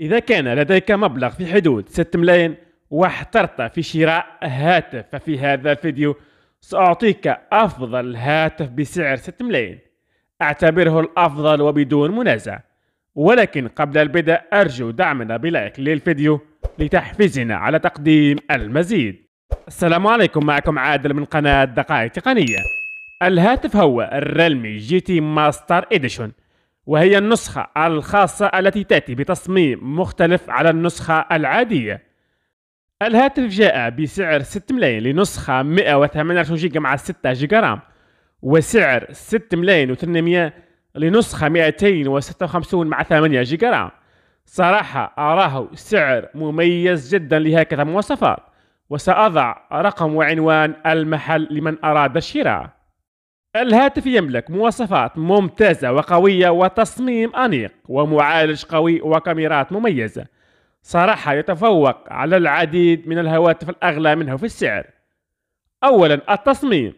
إذا كان لديك مبلغ في حدود 6 ملايين واحترت في شراء هاتف ففي هذا الفيديو سأعطيك أفضل هاتف بسعر 6 ملايين أعتبره الأفضل وبدون منازع ولكن قبل البدء أرجو دعمنا بلايك للفيديو لتحفزنا على تقديم المزيد السلام عليكم معكم عادل من قناة دقائق تقنية الهاتف هو الريلمي جي تي ماستر إديشن وهي النسخة الخاصة التي تأتي بتصميم مختلف على النسخة العادية الهاتف جاء بسعر 6 ملايين لنسخة 128 جيجا مع 6 جيجا رام وسعر 6 ملايين و800 لنسخة 256 مع 8 جيجا رام صراحة أراه سعر مميز جدا لهكذا مواصفات وسأضع رقم وعنوان المحل لمن أراد الشراء الهاتف يملك مواصفات ممتازة وقوية وتصميم أنيق ومعالج قوي وكاميرات مميزة صراحة يتفوق على العديد من الهواتف الأغلى منه في السعر أولا التصميم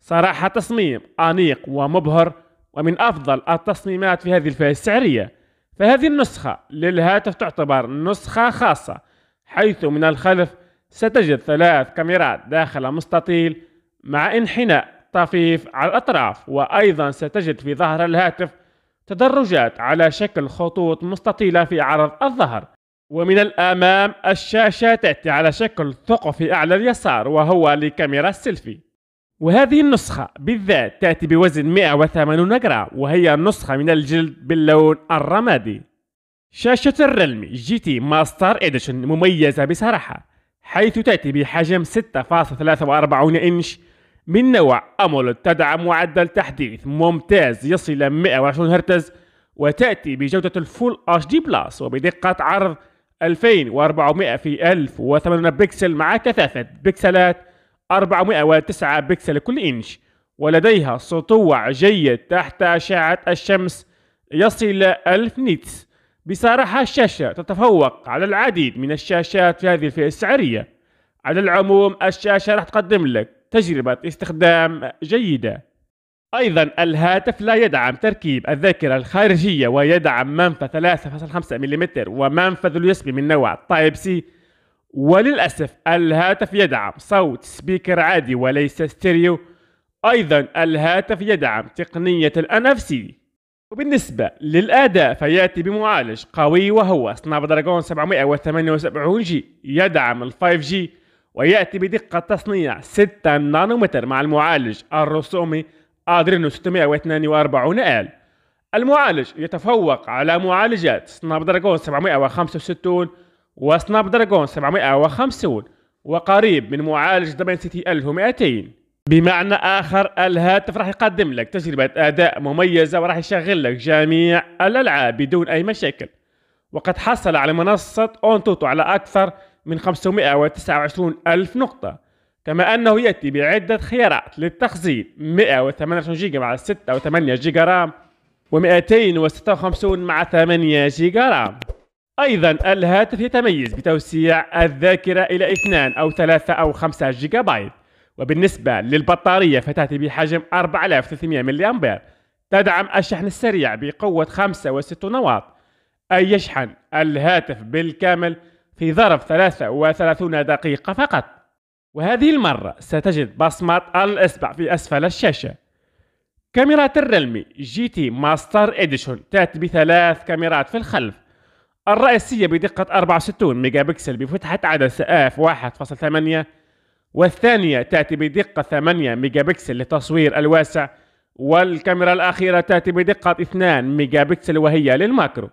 صراحة تصميم أنيق ومبهر ومن أفضل التصميمات في هذه الفئة السعرية فهذه النسخة للهاتف تعتبر نسخة خاصة حيث من الخلف ستجد ثلاث كاميرات داخل مستطيل مع انحناء طفيف على الأطراف وأيضا ستجد في ظهر الهاتف تدرجات على شكل خطوط مستطيلة في عرض الظهر ومن الأمام الشاشة تأتي على شكل ثقب في أعلى اليسار وهو لكاميرا السيلفي وهذه النسخة بالذات تأتي بوزن 180 جرام وهي نسخة من الجلد باللون الرمادي شاشة الرلمي جي تي ماستر إديشن مميزة بصراحة حيث تأتي بحجم 6.43 إنش من نوع AMOLED تدعم معدل تحديث ممتاز يصل 120 هرتز وتأتي بجودة الفول اتش دي بلس وبدقة عرض 2400 في 1080 بكسل مع كثافة بكسلات 409 بكسل كل إنش ولديها سطوع جيد تحت أشعة الشمس يصل 1000 نيتس بصراحة الشاشة تتفوق على العديد من الشاشات في هذه الفئة السعرية على العموم الشاشة راح تقدم لك تجربة استخدام جيدة أيضا الهاتف لا يدعم تركيب الذاكرة الخارجية ويدعم منفذ 3.5 ملم ومنفذ اليسبي من نوع تايب سي وللأسف الهاتف يدعم صوت سبيكر عادي وليس ستيريو أيضا الهاتف يدعم تقنية الـ NFC وبالنسبة للأداء فيأتي بمعالج قوي وهو سناب دراجون 778 جي يدعم الـ 5 جي ويأتي بدقة تصنيع 6 نانومتر مع المعالج الرسومي أدرينو 642 ال المعالج يتفوق على معالجات سناب دراجون 765 وسناب دراجون 750 وقريب من معالج سيتي 1200 بمعنى آخر الهاتف راح يقدم لك تجربة أداء مميزة وراح يشغل لك جميع الألعاب بدون أي مشاكل وقد حصل على منصة أونتوتو على أكثر من 529 ألف نقطة كما أنه يأتي بعدة خيارات للتخزين 128 جيجا مع 6 أو 8 جيجا رام و256 مع 8 جيجا رام أيضا الهاتف يتميز بتوسيع الذاكرة إلى 2 أو 3 أو 5 جيجا بايت وبالنسبة للبطارية فتأتي بحجم 4300 ملي أمبير تدعم الشحن السريع بقوة 65 واط أي يشحن الهاتف بالكامل في ظرف 33 دقيقة فقط وهذه المرة ستجد بصمة الإصبع في أسفل الشاشة كاميرا الرلمي جي تي ماستر إديشن تأتي بثلاث كاميرات في الخلف الرئيسية بدقة 64 ميجا بكسل بفتحة عدسة اف 1.8 والثانية تأتي بدقة 8 ميجا بكسل للتصوير الواسع والكاميرا الأخيرة تأتي بدقة 2 ميجا بكسل وهي للماكرو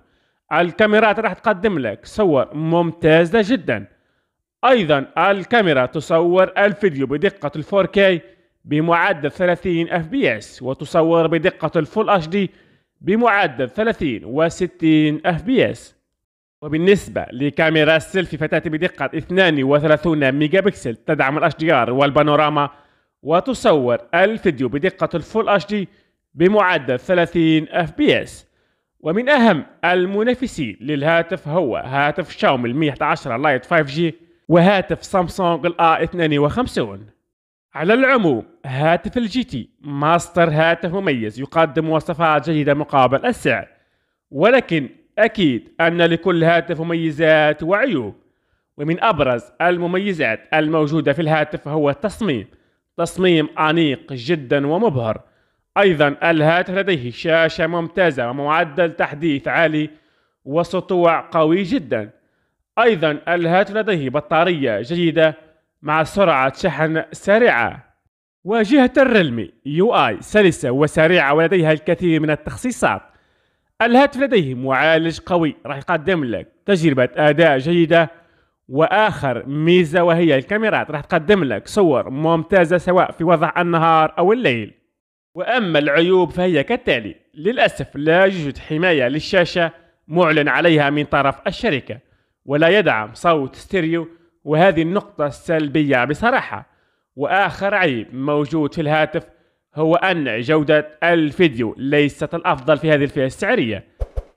الكاميرات راح تقدم لك صور ممتازة جدا أيضا الكاميرا تصور الفيديو بدقة 4 4K بمعدل 30 fps وتصور بدقة الفول اتش دي بمعدل 30 و 60 fps وبالنسبة لكاميرا السيلفي فتأتي بدقة 32 ميجا بكسل تدعم الاتش دي ار والبانوراما وتصور الفيديو بدقة الفول اتش دي بمعدل 30 fps ومن أهم المنافسين للهاتف هو هاتف شاومي 111 لايت 5G وهاتف سامسونج الـ a 52 على العموم هاتف الجي تي ماستر هاتف مميز يقدم مواصفات جيدة مقابل السعر ولكن أكيد أن لكل هاتف مميزات وعيوب ومن أبرز المميزات الموجودة في الهاتف هو التصميم تصميم أنيق جدا ومبهر أيضا الهاتف لديه شاشة ممتازة ومعدل تحديث عالي وسطوع قوي جدا أيضا الهاتف لديه بطارية جيدة مع سرعة شحن سريعة واجهة الريلمي يو آي سلسة وسريعة ولديها الكثير من التخصيصات الهاتف لديه معالج قوي راح يقدم لك تجربة أداء جيدة وآخر ميزة وهي الكاميرات راح تقدم لك صور ممتازة سواء في وضع النهار أو الليل وأما العيوب فهي كالتالي للأسف لا يوجد حماية للشاشة معلن عليها من طرف الشركة ولا يدعم صوت ستيريو وهذه النقطة السلبية بصراحة وآخر عيب موجود في الهاتف هو أن جودة الفيديو ليست الأفضل في هذه الفئة السعرية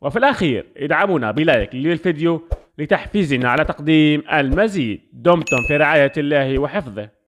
وفي الأخير ادعمونا بلايك للفيديو لتحفيزنا على تقديم المزيد دمتم في رعاية الله وحفظه